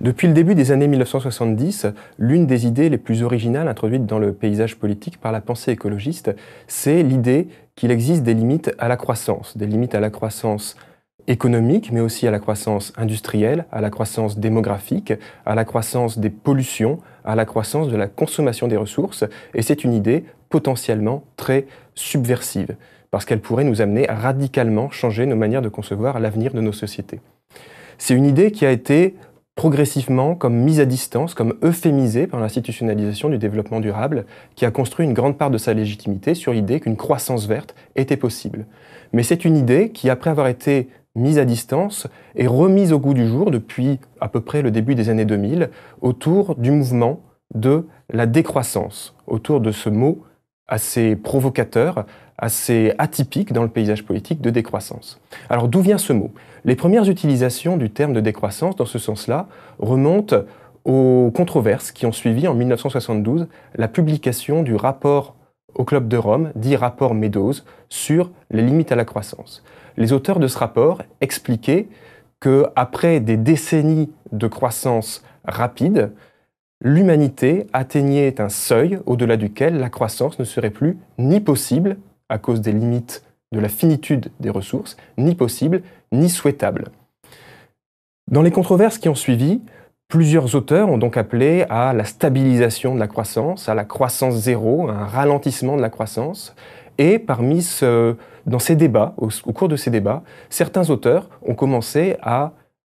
Depuis le début des années 1970, l'une des idées les plus originales introduites dans le paysage politique par la pensée écologiste, c'est l'idée qu'il existe des limites à la croissance, des limites à la croissance économique, mais aussi à la croissance industrielle, à la croissance démographique, à la croissance des pollutions, à la croissance de la consommation des ressources, et c'est une idée potentiellement très subversive, parce qu'elle pourrait nous amener à radicalement changer nos manières de concevoir l'avenir de nos sociétés. C'est une idée qui a été progressivement comme mise à distance, comme euphémisée par l'institutionnalisation du développement durable, qui a construit une grande part de sa légitimité sur l'idée qu'une croissance verte était possible. Mais c'est une idée qui, après avoir été mise à distance est remise au goût du jour depuis à peu près le début des années 2000 autour du mouvement de la décroissance, autour de ce mot assez provocateur assez atypique dans le paysage politique de décroissance. Alors d'où vient ce mot Les premières utilisations du terme de décroissance dans ce sens-là remontent aux controverses qui ont suivi en 1972 la publication du rapport au Club de Rome, dit rapport Meadows, sur les limites à la croissance. Les auteurs de ce rapport expliquaient que, après des décennies de croissance rapide, l'humanité atteignait un seuil au-delà duquel la croissance ne serait plus ni possible à cause des limites de la finitude des ressources, ni possible, ni souhaitable. Dans les controverses qui ont suivi, plusieurs auteurs ont donc appelé à la stabilisation de la croissance, à la croissance zéro, à un ralentissement de la croissance. Et parmi dans ces débats, au cours de ces débats, certains auteurs ont commencé à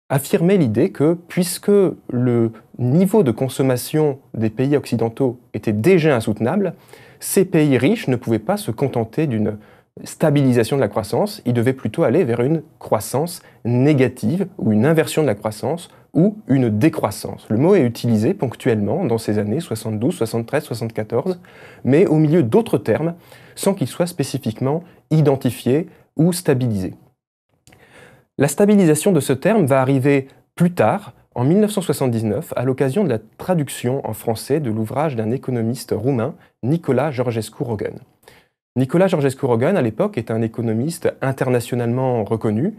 affirmer l'idée que puisque le niveau de consommation des pays occidentaux était déjà insoutenable, ces pays riches ne pouvaient pas se contenter d'une stabilisation de la croissance, ils devaient plutôt aller vers une croissance négative ou une inversion de la croissance ou une décroissance. Le mot est utilisé ponctuellement dans ces années 72, 73, 74, mais au milieu d'autres termes sans qu'il soit spécifiquement identifié ou stabilisé. La stabilisation de ce terme va arriver plus tard en 1979 à l'occasion de la traduction en français de l'ouvrage d'un économiste roumain, Nicolas Georgescu Rogan. Nicolas Georgescu Rogan, à l'époque, est un économiste internationalement reconnu,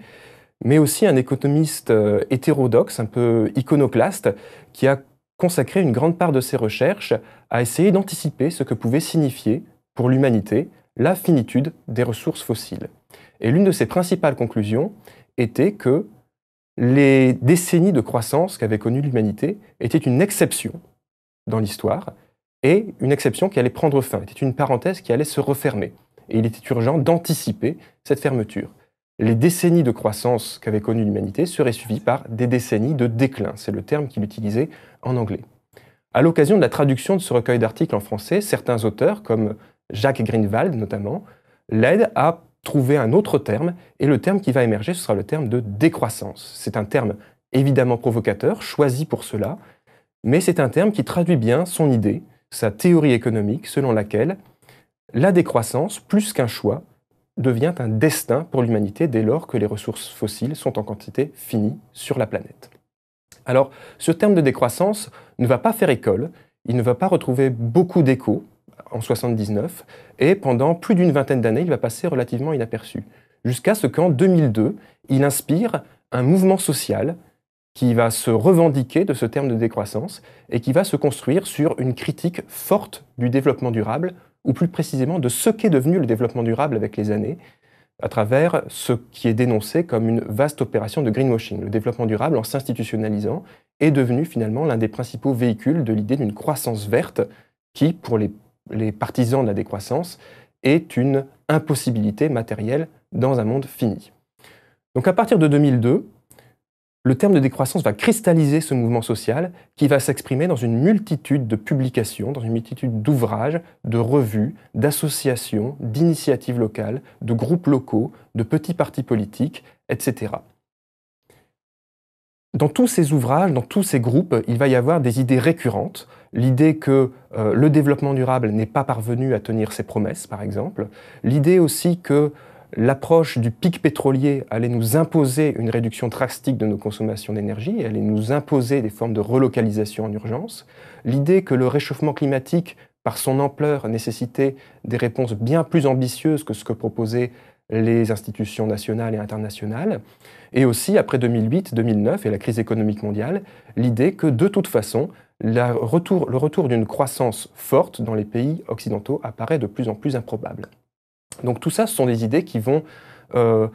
mais aussi un économiste euh, hétérodoxe, un peu iconoclaste, qui a consacré une grande part de ses recherches à essayer d'anticiper ce que pouvait signifier, pour l'humanité, la finitude des ressources fossiles. Et l'une de ses principales conclusions était que les décennies de croissance qu'avait connue l'humanité étaient une exception dans l'histoire et une exception qui allait prendre fin, était une parenthèse qui allait se refermer. Et il était urgent d'anticiper cette fermeture. Les décennies de croissance qu'avait connue l'humanité seraient suivies par des décennies de déclin. C'est le terme qu'il utilisait en anglais. À l'occasion de la traduction de ce recueil d'articles en français, certains auteurs, comme Jacques Greenwald notamment, l'aident à trouver un autre terme, et le terme qui va émerger, ce sera le terme de décroissance. C'est un terme évidemment provocateur, choisi pour cela, mais c'est un terme qui traduit bien son idée, sa théorie économique, selon laquelle la décroissance, plus qu'un choix, devient un destin pour l'humanité dès lors que les ressources fossiles sont en quantité finie sur la planète. Alors, ce terme de décroissance ne va pas faire école, il ne va pas retrouver beaucoup d'écho en 79, et pendant plus d'une vingtaine d'années, il va passer relativement inaperçu. Jusqu'à ce qu'en 2002, il inspire un mouvement social qui va se revendiquer de ce terme de décroissance et qui va se construire sur une critique forte du développement durable, ou plus précisément de ce qu'est devenu le développement durable avec les années, à travers ce qui est dénoncé comme une vaste opération de greenwashing. Le développement durable, en s'institutionnalisant, est devenu finalement l'un des principaux véhicules de l'idée d'une croissance verte qui, pour les les partisans de la décroissance est une impossibilité matérielle dans un monde fini. Donc à partir de 2002, le terme de décroissance va cristalliser ce mouvement social qui va s'exprimer dans une multitude de publications, dans une multitude d'ouvrages, de revues, d'associations, d'initiatives locales, de groupes locaux, de petits partis politiques, etc. Dans tous ces ouvrages, dans tous ces groupes, il va y avoir des idées récurrentes. L'idée que euh, le développement durable n'est pas parvenu à tenir ses promesses, par exemple. L'idée aussi que l'approche du pic pétrolier allait nous imposer une réduction drastique de nos consommations d'énergie, allait nous imposer des formes de relocalisation en urgence, l'idée que le réchauffement climatique, par son ampleur, nécessitait des réponses bien plus ambitieuses que ce que proposait les institutions nationales et internationales, et aussi après 2008-2009 et la crise économique mondiale, l'idée que de toute façon, le retour d'une croissance forte dans les pays occidentaux apparaît de plus en plus improbable. Donc tout ça, ce sont des idées qui vont euh,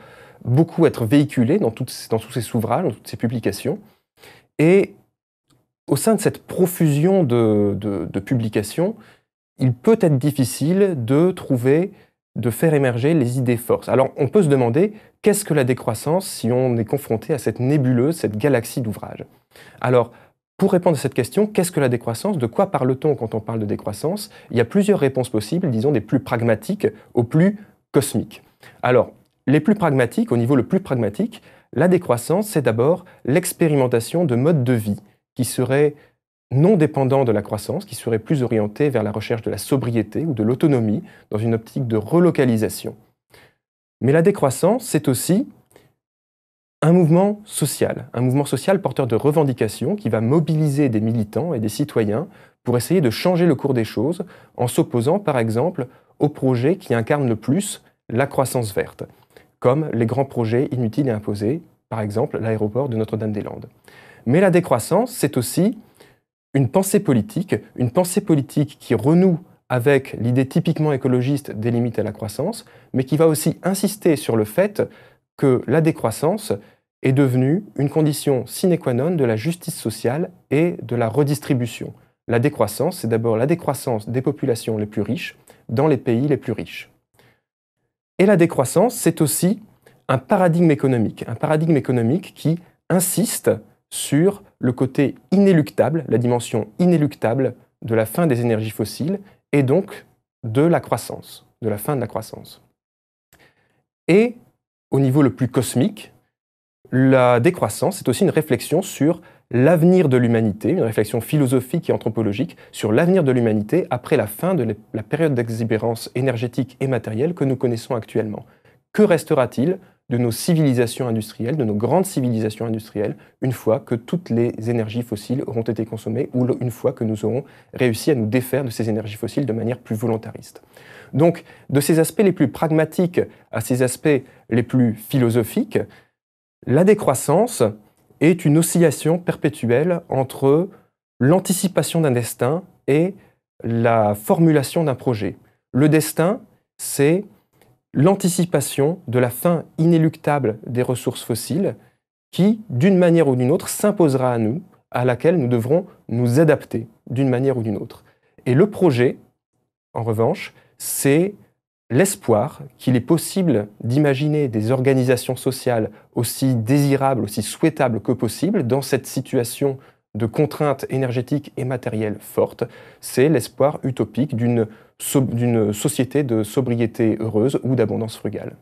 beaucoup être véhiculées dans, tous ces ouvrages, dans toutes ces publications. Et au sein de cette profusion de publications, il peut être difficile de trouver de faire émerger les idées forces. Alors on peut se demander qu'est-ce que la décroissance si on est confronté à cette nébuleuse, cette galaxie d'ouvrages Alors pour répondre à cette question, qu'est-ce que la décroissance De quoi parle-t-on quand on parle de décroissance Il y a plusieurs réponses possibles, disons des plus pragmatiques aux plus cosmiques. Alors les plus pragmatiques, au niveau le plus pragmatique, la décroissance, c'est d'abord l'expérimentation de modes de vie qui seraient non dépendant de la croissance, qui serait plus orienté vers la recherche de la sobriété ou de l'autonomie dans une optique de relocalisation. Mais la décroissance, c'est aussi un mouvement social, un mouvement social porteur de revendications qui va mobiliser des militants et des citoyens pour essayer de changer le cours des choses en s'opposant par exemple aux projets qui incarnent le plus la croissance verte, comme les grands projets inutiles et imposés, par exemple l'aéroport de Notre-Dame-des-Landes. Mais la décroissance, c'est aussi une pensée politique, une pensée politique qui renoue avec l'idée typiquement écologiste des limites à la croissance, mais qui va aussi insister sur le fait que la décroissance est devenue une condition sine qua non de la justice sociale et de la redistribution. La décroissance, c'est d'abord la décroissance des populations les plus riches dans les pays les plus riches. Et la décroissance, c'est aussi un paradigme économique, un paradigme économique qui insiste sur le côté inéluctable, la dimension inéluctable de la fin des énergies fossiles et donc de la croissance, de la fin de la croissance. Et au niveau le plus cosmique, la décroissance est aussi une réflexion sur l'avenir de l'humanité, une réflexion philosophique et anthropologique sur l'avenir de l'humanité après la fin de la période d'exubérance énergétique et matérielle que nous connaissons actuellement. Que restera-t-il de nos civilisations industrielles, de nos grandes civilisations industrielles, une fois que toutes les énergies fossiles auront été consommées ou une fois que nous aurons réussi à nous défaire de ces énergies fossiles de manière plus volontariste. Donc, de ces aspects les plus pragmatiques à ces aspects les plus philosophiques, la décroissance est une oscillation perpétuelle entre l'anticipation d'un destin et la formulation d'un projet. Le destin, c'est l'anticipation de la fin inéluctable des ressources fossiles qui, d'une manière ou d'une autre, s'imposera à nous, à laquelle nous devrons nous adapter d'une manière ou d'une autre. Et le projet, en revanche, c'est l'espoir qu'il est possible d'imaginer des organisations sociales aussi désirables, aussi souhaitables que possible dans cette situation de contraintes énergétiques et matérielles fortes, c'est l'espoir utopique d'une société de sobriété heureuse ou d'abondance frugale.